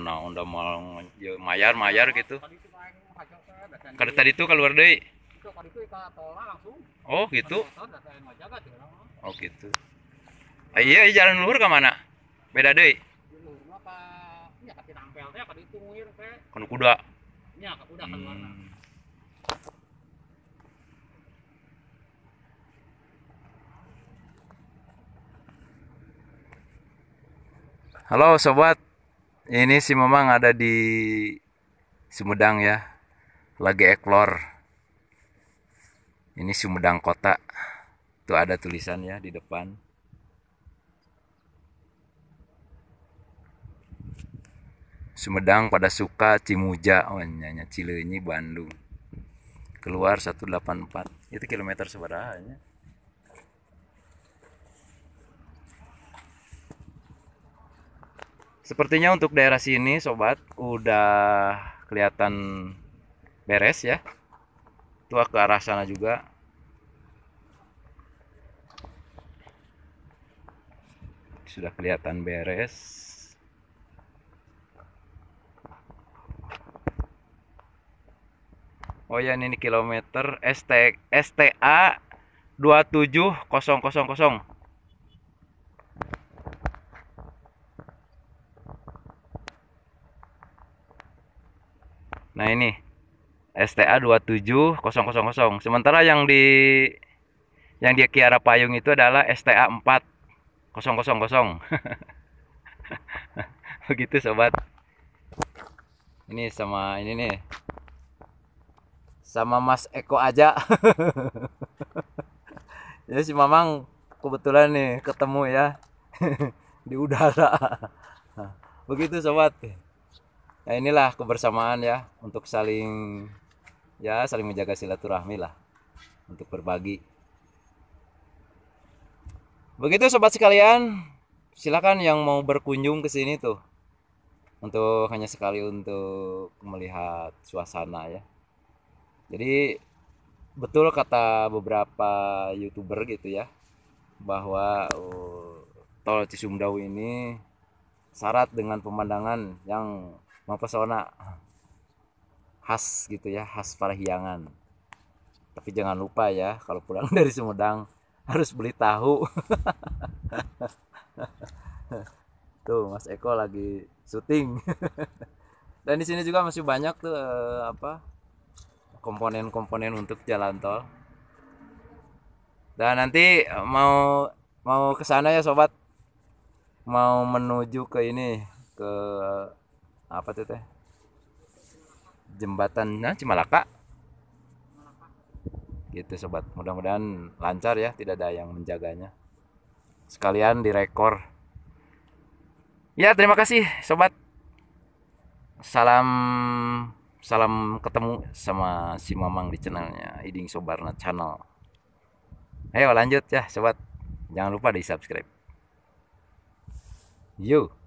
nah udah mau mayar mayar gitu kalau tadi itu keluar deh oh gitu oh gitu ah, iya jalan luhur ke mana beda deh kan kuda hmm. Halo sobat, ini si memang ada di Sumedang ya. Lagi eklor Ini Sumedang kota. Tuh ada tulisan ya di depan. Sumedang pada suka Cimuja, oh nyanya Cileunyi Bandung. Keluar 184. Itu kilometer seberapa Sepertinya untuk daerah sini sobat udah kelihatan beres ya. Tua ke arah sana juga. Sudah kelihatan beres. Oh ya ini kilometer ST STA 27000. Nah ini STA 27000. Sementara yang di yang di Kiara Payung itu adalah STA 4000. Begitu sobat. Ini sama ini nih. Sama Mas Eko aja. ya si Mamang kebetulan nih ketemu ya di udara. Begitu sobat. Nah, inilah kebersamaan ya untuk saling ya saling menjaga silaturahmi lah untuk berbagi. Begitu sobat sekalian, silakan yang mau berkunjung ke sini tuh untuk hanya sekali untuk melihat suasana ya. Jadi betul kata beberapa youtuber gitu ya bahwa oh, tol Cisumdawu ini syarat dengan pemandangan yang mempesona khas gitu ya khas Parahyangan tapi jangan lupa ya kalau pulang dari Sumedang harus beli tahu tuh Mas Eko lagi syuting dan di sini juga masih banyak tuh eh, apa komponen-komponen untuk jalan tol dan nanti eh, mau mau ke sana ya sobat mau menuju ke ini ke apa tuh teh jembatan nah, Cimalaka gitu sobat mudah-mudahan lancar ya tidak ada yang menjaganya sekalian direkor ya terima kasih sobat salam salam ketemu sama si Mamang di channelnya Iding Sobarna channel ayo lanjut ya sobat jangan lupa di subscribe yuk